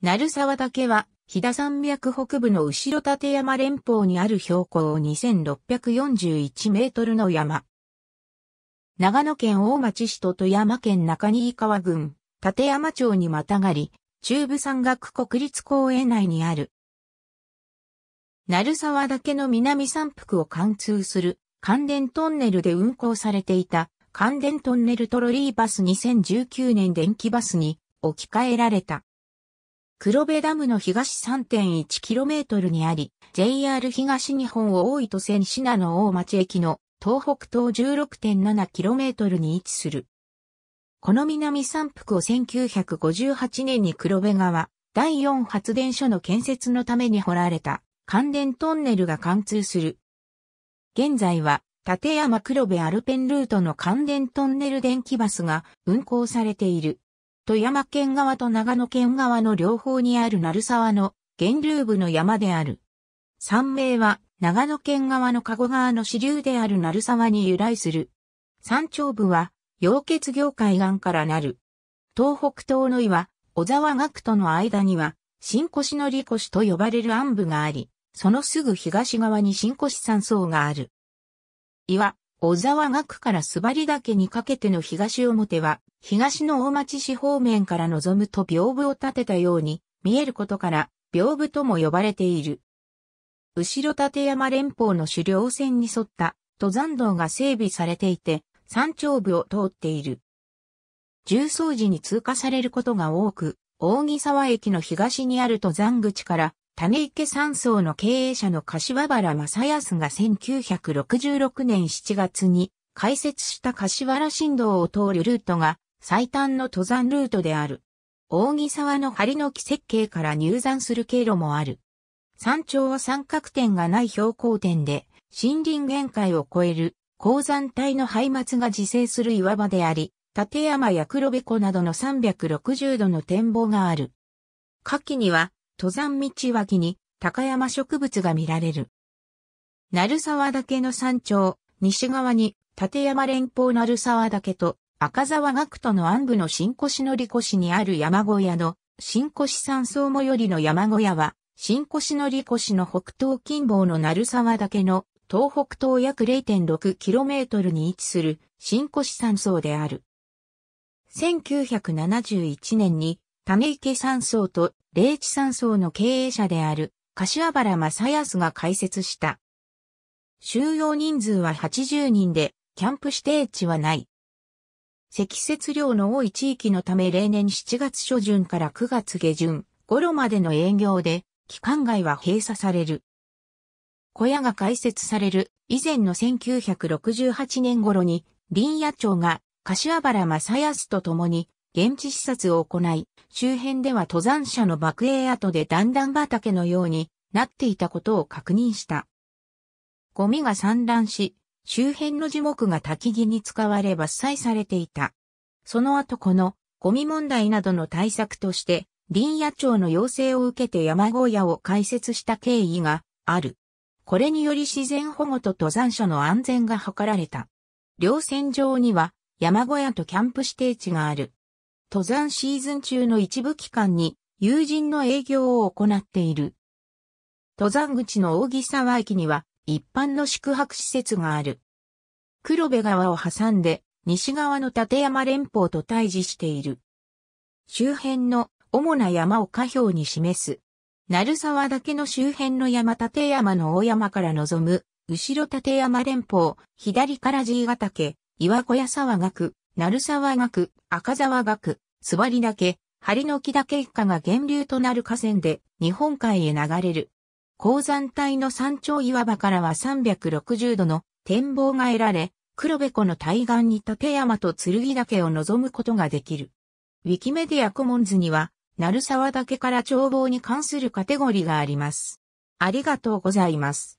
鳴沢岳は、飛騨山脈北部の後ろ立山連峰にある標高2641メートルの山。長野県大町市と富山県中新川郡、立山町にまたがり、中部山岳国立公園内にある。鳴沢岳の南山腹を貫通する関電トンネルで運行されていた関電トンネルトロリーバス2019年電気バスに置き換えられた。黒部ダムの東 3.1km にあり、JR 東日本大糸線品の大町駅の東北東 16.7km に位置する。この南三福を1958年に黒部川第4発電所の建設のために掘られた関電トンネルが貫通する。現在は立山黒部アルペンルートの関電トンネル電気バスが運行されている。富山県側と長野県側の両方にある鳴沢の源流部の山である。山名は長野県側の加護川の支流である鳴沢に由来する。山頂部は溶血業海岸からなる。東北東の岩、小沢学との間には、新越の利越と呼ばれる暗部があり、そのすぐ東側に新越山層がある。岩、小沢学からすばり岳にかけての東表は、東の大町市方面から望むと屏風を立てたように見えることから屏風とも呼ばれている。後ろ立山連峰の主猟線に沿った登山道が整備されていて山頂部を通っている。重装時に通過されることが多く、扇沢駅の東にある登山口から種池山荘の経営者の柏原正康が1966年7月に開設した柏原新道を通るルートが最短の登山ルートである。扇沢の梁の木設計から入山する経路もある。山頂は三角点がない標高点で、森林限界を超える鉱山帯の廃末が自生する岩場であり、立山や黒部湖などの360度の展望がある。夏季には、登山道脇に高山植物が見られる。鳴沢岳の山頂、西側に立山連峰鳴沢岳と赤沢学徒の暗部の新越のり越にある山小屋の新越山荘最寄りの山小屋は、新越のり越の北東近傍の鳴沢岳の東北東約 0.6km に位置する新越山荘である。1971年に種池山荘と霊地山荘の経営者である柏原正康が開設した。収容人数は80人で、キャンプ指定地はない。積雪量の多い地域のため例年7月初旬から9月下旬頃までの営業で、期間外は閉鎖される。小屋が開設される以前の1968年頃に、林野町が柏原正康と共に現地視察を行い、周辺では登山者の爆影跡で段々畑のようになっていたことを確認した。ゴミが散乱し、周辺の樹木が焚き木に使われ伐採されていた。その後このゴミ問題などの対策として、林野庁の要請を受けて山小屋を開設した経緯がある。これにより自然保護と登山者の安全が図られた。稜線上には山小屋とキャンプ指定地がある。登山シーズン中の一部期間に友人の営業を行っている。登山口の大木沢駅には一般の宿泊施設がある。黒部川を挟んで西側の立山連峰と対峙している。周辺の主な山を下表に示す。鳴沢岳の周辺の山立山の大山から望む、後ろ立山連峰、左から爺ヶ岳、岩小屋沢岳、鳴沢岳、赤沢岳、座り岳、張の木岳一家が源流となる河川で日本海へ流れる。鉱山帯の山頂岩場からは360度の展望が得られ、黒部湖の対岸に立山と剣岳を望むことができる。ウィキメディアコモンズには、鳴沢岳から眺望に関するカテゴリーがあります。ありがとうございます。